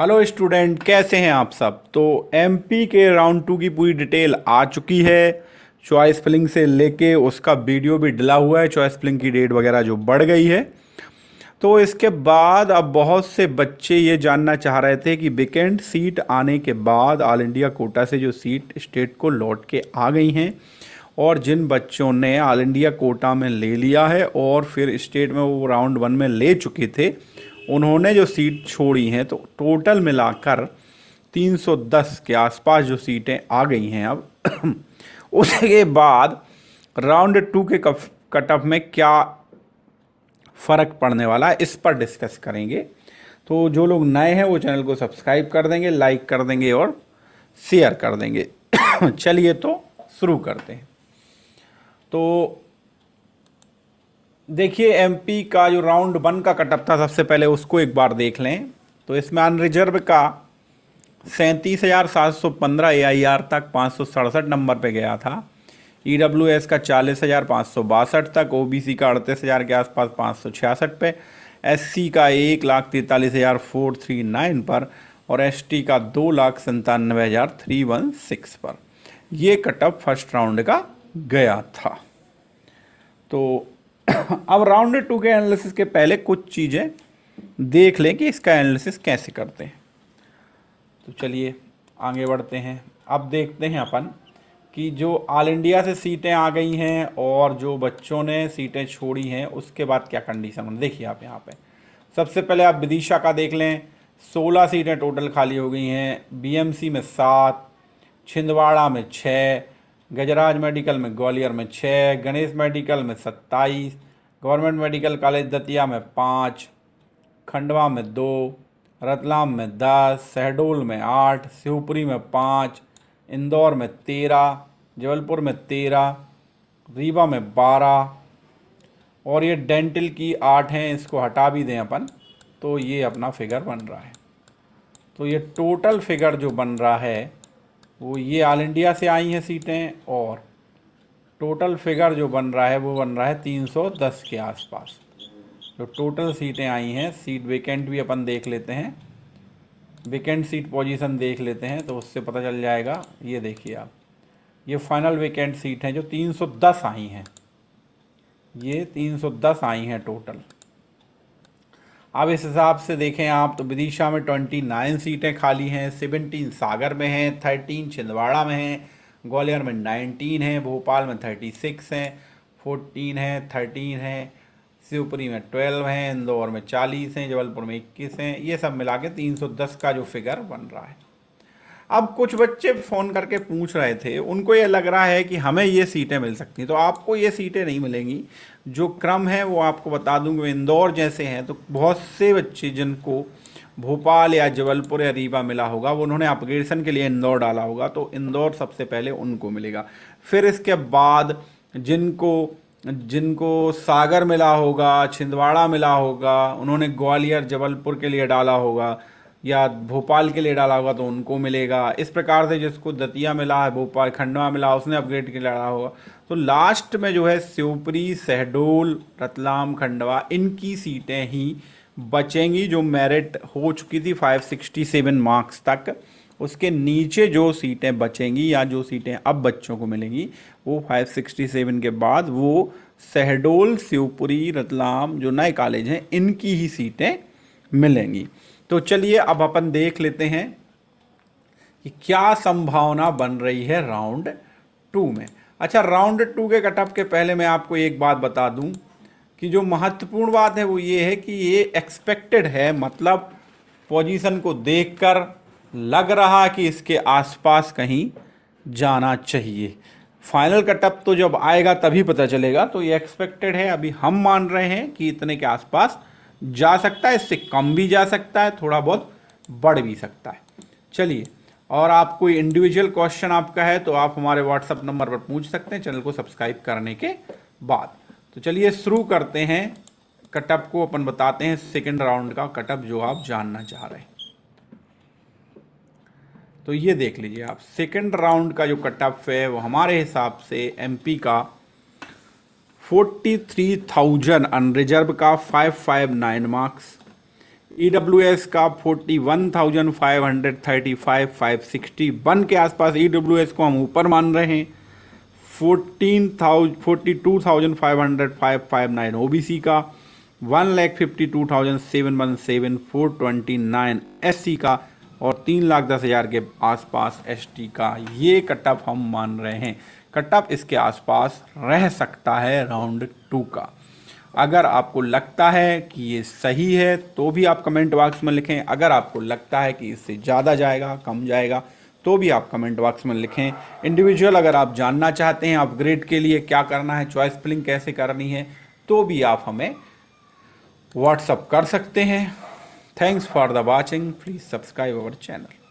hello student कैसे हैं आप सब तो एमपी के राउंड टू की पूरी डिटेल आ चुकी है चॉइस फिलिंग से लेके उसका वीडियो भी डला हुआ है चॉइस फिलिंग की डेट वगैरह जो बढ़ गई है तो इसके बाद अब बहुत से बच्चे ये जानना चाह रहे थे कि वेकेंट सीट आने के बाद ऑल इंडिया कोटा से जो सीट स्टेट को लौट के आ गई हैं और जिन बच्चों ने ऑल इंडिया कोटा में ले लिया है और फिर स्टेट में वो राउंड वन में ले चुके थे उन्होंने जो सीट छोड़ी हैं तो टोटल मिलाकर 310 के आसपास जो सीटें आ गई हैं अब उसके बाद राउंड टू के कट ऑफ में क्या फ़र्क पड़ने वाला है इस पर डिस्कस करेंगे तो जो लोग नए हैं वो चैनल को सब्सक्राइब कर देंगे लाइक कर देंगे और शेयर कर देंगे चलिए तो शुरू करते हैं तो देखिए एमपी का जो राउंड वन का कटअप था सबसे पहले उसको एक बार देख लें तो इसमें अनरिजर्व का सैंतीस हज़ार सात सौ पंद्रह ए आई आर तक पाँच सौ सड़सठ नंबर पर गया था ई डब्ल्यू एस का चालीस हज़ार पाँच सौ बासठ तक ओ बी सी का अड़तीस हज़ार के आसपास पाँच सौ छियासठ पे एस सी का एक लाख तैंतालीस हज़ार फोर थ्री नाइन पर और एस टी का दो लाख संतानवे हज़ार थ्री वन सिक्स पर यह कटअप फर्स्ट राउंड का गया था तो अब राउंड टू के एनालिसिस के पहले कुछ चीज़ें देख लें कि इसका एनालिसिस कैसे करते हैं तो चलिए आगे बढ़ते हैं अब देखते हैं अपन कि जो ऑल इंडिया से सीटें आ गई हैं और जो बच्चों ने सीटें छोड़ी हैं उसके बाद क्या कंडीशन है देखिए आप यहाँ पे सबसे पहले आप विदिशा का देख लें सोलह सीटें टोटल खाली हो गई हैं बीएमसी में सात छिंदवाड़ा में छः गजराज मेडिकल में ग्वालियर में छः गणेश मेडिकल में सत्ताईस गवर्नमेंट मेडिकल कॉलेज दतिया में पाँच खंडवा में दो रतलाम में दस शहडोल में आठ शिवपुरी में पाँच इंदौर में तेरह जबलपुर में तेरह रीवा में बारह और ये डेंटल की आठ हैं इसको हटा भी दें अपन तो ये अपना फिगर बन रहा है तो ये टोटल फिगर जो बन रहा है वो ये ऑल इंडिया से आई हैं सीटें और टोटल फिगर जो बन रहा है वो बन रहा है 310 के आसपास जो टोटल सीटें आई हैं सीट वेकेंट भी अपन देख लेते हैं वेकेंट सीट पोजीशन देख लेते हैं तो उससे पता चल जाएगा ये देखिए आप ये फाइनल वेकेंट सीट हैं जो 310 आई हैं ये 310 आई हैं टोटल अब इस हिसाब से देखें आप तो विदिशा में ट्वेंटी नाइन सीटें खाली हैं सेवनटीन सागर में हैं थर्टीन छिंदवाड़ा में हैं ग्वालियर में नाइनटीन हैं भोपाल में थर्टी सिक्स हैं फोर्टीन हैं थर्टीन हैं शिवपुरी में ट्वेल्व हैं इंदौर में चालीस हैं जबलपुर में इक्कीस हैं ये सब मिला के तीन सौ दस का जो फिगर बन रहा है अब कुछ बच्चे फ़ोन करके पूछ रहे थे उनको ये लग रहा है कि हमें ये सीटें मिल सकती हैं तो आपको ये सीटें नहीं मिलेंगी जो क्रम है वो आपको बता दूंगा इंदौर जैसे हैं तो बहुत से बच्चे जिनको भोपाल या जबलपुर या रीवा मिला होगा वो उन्होंने अपग्रेडेशन के लिए इंदौर डाला होगा तो इंदौर सबसे पहले उनको मिलेगा फिर इसके बाद जिनको जिनको सागर मिला होगा छिंदवाड़ा मिला होगा उन्होंने ग्वालियर जबलपुर के लिए डाला होगा या भोपाल के लिए डाला होगा तो उनको मिलेगा इस प्रकार से जिसको दतिया मिला है भोपाल खंडवा मिला उसने अपग्रेड के लिए डाला होगा तो लास्ट में जो है शिवपुरी शहडोल रतलाम खंडवा इनकी सीटें ही बचेंगी जो मेरिट हो चुकी थी 567 मार्क्स तक उसके नीचे जो सीटें बचेंगी या जो सीटें अब बच्चों को मिलेंगी वो 567 के बाद वो शहडोल शिवपुरी रतलाम जो नए कॉलेज हैं इनकी ही सीटें मिलेंगी तो चलिए अब अपन देख लेते हैं कि क्या संभावना बन रही है राउंड टू में अच्छा राउंड टू के कटअप के पहले मैं आपको एक बात बता दूं कि जो महत्वपूर्ण बात है वो ये है कि ये एक्सपेक्टेड है मतलब पोजीशन को देखकर लग रहा कि इसके आसपास कहीं जाना चाहिए फाइनल कटअप तो जब आएगा तभी पता चलेगा तो ये एक्सपेक्टेड है अभी हम मान रहे हैं कि इतने के आसपास जा सकता है इससे कम भी जा सकता है थोड़ा बहुत बढ़ भी सकता है चलिए और आप कोई इंडिविजुअल क्वेश्चन आपका है तो आप हमारे व्हाट्सएप नंबर पर पूछ सकते हैं चैनल को सब्सक्राइब करने के बाद तो चलिए शुरू करते हैं कटअप को अपन बताते हैं सेकेंड राउंड का कटअप जो आप जानना चाह रहे हैं तो ये देख लीजिए आप सेकेंड राउंड का जो कटअप है वो हमारे हिसाब से एमपी का फोर्टी थ्री थाउजेंड अनरिजर्व का five five nine marks E W S का forty one thousand five hundred thirty five five sixty one के आसपास ई डब्ल्यू एस को हम ऊपर मान रहे हैं फोर्टीन थाउज forty two thousand five hundred five five nine O B C का one lakh fifty two thousand seven one seven four twenty nine S C का और तीन लाख दस हज़ार के आसपास एस टी का ये कटअप हम मान रहे हैं कट ऑफ इसके आसपास रह सकता है राउंड टू का अगर आपको लगता है कि ये सही है तो भी आप कमेंट बॉक्स में लिखें अगर आपको लगता है कि इससे ज़्यादा जाएगा कम जाएगा तो भी आप कमेंट बॉक्स में लिखें इंडिविजुअल अगर आप जानना चाहते हैं अपग्रेड के लिए क्या करना है चॉइस फिलिंग कैसे करनी है तो भी आप हमें व्हाट्सअप कर सकते हैं thanks for the watching please subscribe our channel